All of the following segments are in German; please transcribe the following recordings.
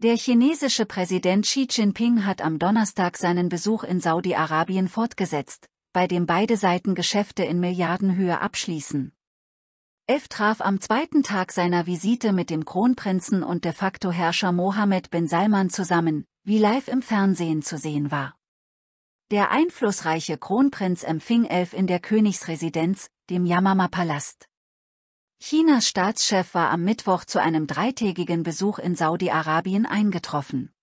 Der chinesische Präsident Xi Jinping hat am Donnerstag seinen Besuch in Saudi-Arabien fortgesetzt, bei dem beide Seiten Geschäfte in Milliardenhöhe abschließen. F traf am zweiten Tag seiner Visite mit dem Kronprinzen und de facto Herrscher Mohammed bin Salman zusammen, wie live im Fernsehen zu sehen war. Der einflussreiche Kronprinz empfing Elf in der Königsresidenz, dem Yamama-Palast. Chinas Staatschef war am Mittwoch zu einem dreitägigen Besuch in Saudi-Arabien eingetroffen.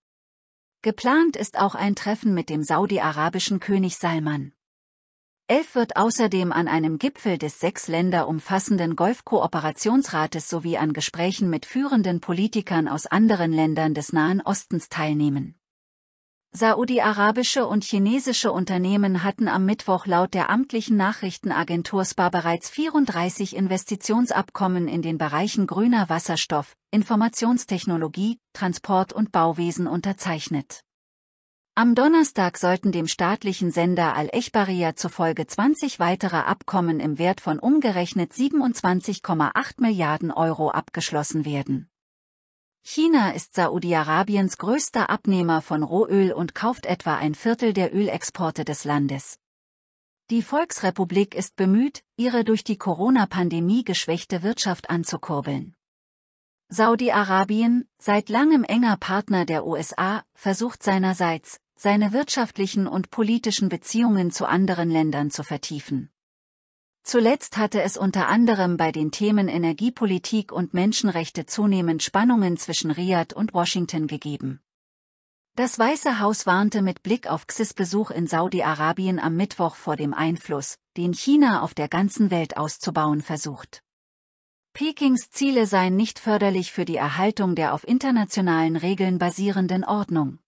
Geplant ist auch ein Treffen mit dem saudi-arabischen König Salman. Elf wird außerdem an einem Gipfel des sechs Länder umfassenden Golfkooperationsrates sowie an Gesprächen mit führenden Politikern aus anderen Ländern des Nahen Ostens teilnehmen. Saudi-arabische und chinesische Unternehmen hatten am Mittwoch laut der amtlichen Nachrichtenagentur SPA bereits 34 Investitionsabkommen in den Bereichen grüner Wasserstoff, Informationstechnologie, Transport und Bauwesen unterzeichnet. Am Donnerstag sollten dem staatlichen Sender Al-Echbaria zufolge 20 weitere Abkommen im Wert von umgerechnet 27,8 Milliarden Euro abgeschlossen werden. China ist Saudi-Arabiens größter Abnehmer von Rohöl und kauft etwa ein Viertel der Ölexporte des Landes. Die Volksrepublik ist bemüht, ihre durch die Corona-Pandemie geschwächte Wirtschaft anzukurbeln. Saudi-Arabien, seit langem enger Partner der USA, versucht seinerseits, seine wirtschaftlichen und politischen Beziehungen zu anderen Ländern zu vertiefen. Zuletzt hatte es unter anderem bei den Themen Energiepolitik und Menschenrechte zunehmend Spannungen zwischen Riyadh und Washington gegeben. Das Weiße Haus warnte mit Blick auf Xis Besuch in Saudi-Arabien am Mittwoch vor dem Einfluss, den China auf der ganzen Welt auszubauen versucht. Pekings Ziele seien nicht förderlich für die Erhaltung der auf internationalen Regeln basierenden Ordnung.